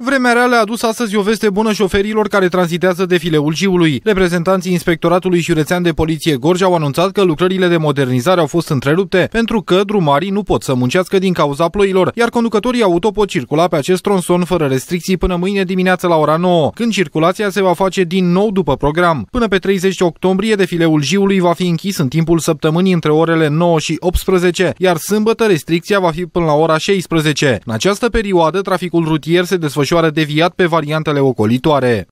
Vremea reală a adus astăzi o veste bună șoferilor care tranzitează defileul Giului. Reprezentanții Inspectoratului Jurețean de Poliție Gorj au anunțat că lucrările de modernizare au fost întrerupte pentru că drumarii nu pot să muncească din cauza ploilor, iar conducătorii auto pot circula pe acest tronson fără restricții până mâine dimineață la ora 9, când circulația se va face din nou după program. Până pe 30 octombrie, defileul Giului va fi închis în timpul săptămânii între orele 9 și 18, iar sâmbătă restricția va fi până la ora 16. În această perioadă, traficul rutier se desfășoară desfășoară deviat pe variantele ocolitoare.